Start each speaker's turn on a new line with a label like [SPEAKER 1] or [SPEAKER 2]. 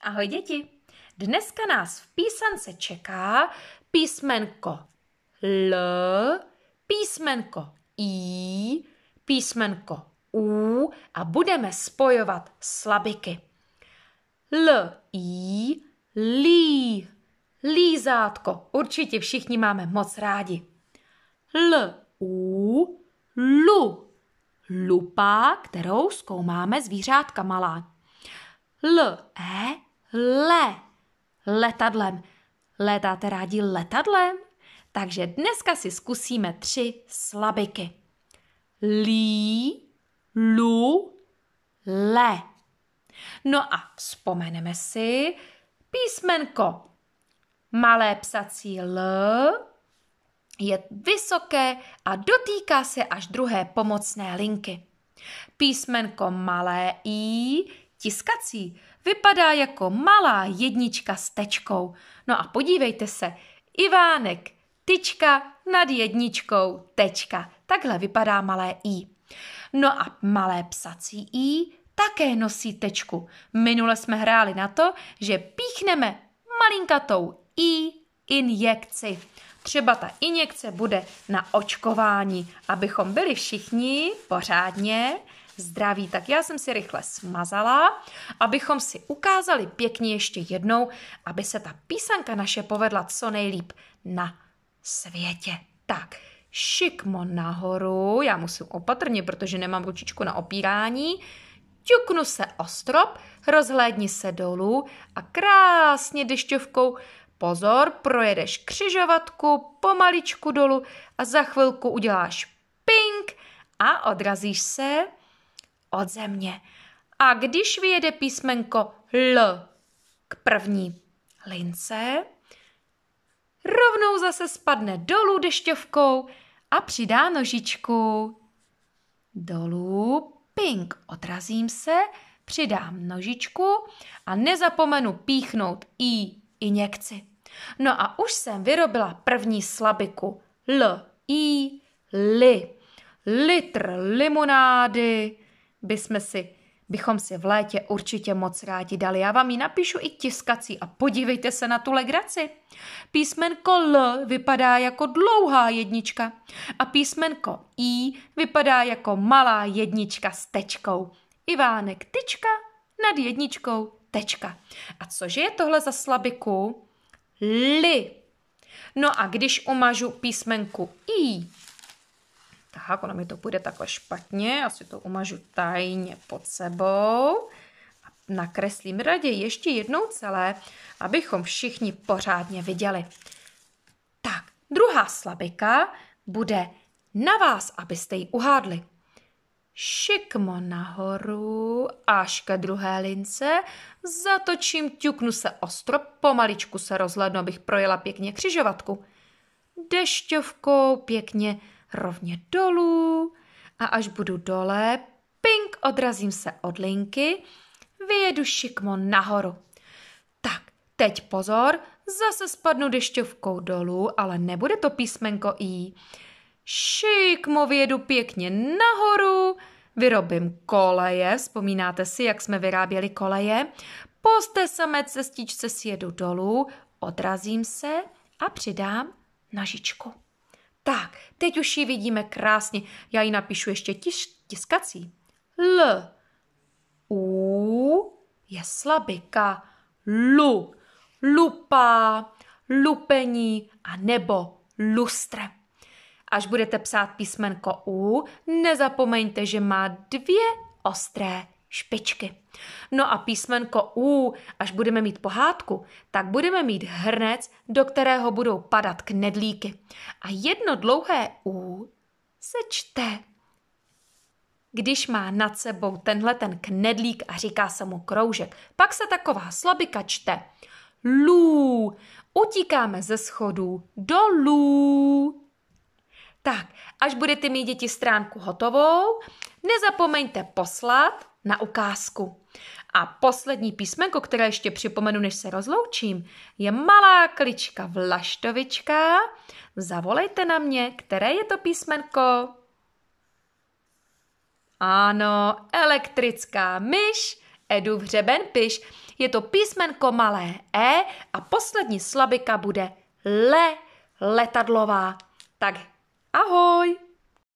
[SPEAKER 1] Ahoj děti! Dneska nás v písance čeká písmenko L, písmenko I, písmenko U a budeme spojovat slabiky. L, I, lí, lízátko. Určitě všichni máme moc rádi. L, U, lu, lupa, kterou zkoumáme zvířátka malá. L, E, le letadlem. Létáte rádi letadlem? Takže dneska si zkusíme tři slabiky. Lí, lu, le. No a vzpomeneme si písmenko. Malé psací L je vysoké a dotýká se až druhé pomocné linky. Písmenko malé i tiskací vypadá jako malá jednička s tečkou. No a podívejte se, Ivánek, tyčka nad jedničkou, tečka. Takhle vypadá malé i. No a malé psací i také nosí tečku. Minule jsme hráli na to, že píchneme malinkatou i injekci. Třeba ta injekce bude na očkování, abychom byli všichni pořádně zdraví. Tak já jsem si rychle smazala, abychom si ukázali pěkně ještě jednou, aby se ta písanka naše povedla co nejlíp na světě. Tak, šikmo nahoru, já musím opatrně, protože nemám ručičku na opírání, ťuknu se o strop, rozhlédni se dolů a krásně dešťovkou pozor, projedeš křižovatku, pomaličku dolů a za chvilku uděláš ping a odrazíš se od země. A když vyjede písmenko L k první lince, rovnou zase spadne dolů dešťovkou a přidá nožičku. Dolů, ping, odrazím se, přidám nožičku a nezapomenu píchnout i injekci. No a už jsem vyrobila první slabiku. L, i, li. Litr limonády, bychom si, bychom si v létě určitě moc rádi dali. Já vám ji napíšu i tiskací a podívejte se na tu legraci. Písmenko L vypadá jako dlouhá jednička a písmenko I vypadá jako malá jednička s tečkou. Ivánek tyčka nad jedničkou tečka. A cože je tohle za slabiku? Li. No a když umažu písmenku I, tak, ono mi to bude takhle špatně, asi to umažu tajně pod sebou. A nakreslím raději ještě jednou celé, abychom všichni pořádně viděli. Tak, druhá slabika bude na vás, abyste ji uhádli. Šikmo nahoru, až ke druhé lince, zatočím, ťuknu se o strop, pomaličku se rozhlednu, abych projela pěkně křižovatku. Dešťovkou pěkně rovně dolů a až budu dole, ping, odrazím se od linky, vyjedu šikmo nahoru. Tak, teď pozor, zase spadnu dešťovkou dolů, ale nebude to písmenko I. Šikmo vyjedu pěkně nahoru, vyrobím koleje, vzpomínáte si, jak jsme vyráběli koleje, po té samé cestičce sjedu dolů, odrazím se a přidám nožičku. Tak, teď už ji vidíme krásně. Já ji napíšu ještě tis, tiskací. L. U je slabika. Lu. Lupa, lupení a nebo lustre. Až budete psát písmenko U, nezapomeňte, že má dvě ostré špičky. No a písmenko U, až budeme mít pohádku, tak budeme mít hrnec, do kterého budou padat knedlíky. A jedno dlouhé U se čte. Když má nad sebou tenhle ten knedlík a říká se mu kroužek, pak se taková slabika čte. Lů, utíkáme ze schodů dolů. Tak, až budete mít děti stránku hotovou, nezapomeňte poslat na ukázku. A poslední písmenko, které ještě připomenu, než se rozloučím, je malá klička Vlaštovička. Zavolejte na mě, které je to písmenko? Ano, elektrická myš, Edu v hřeben piš. Je to písmenko malé E a poslední slabika bude le, letadlová. Tak ahoj!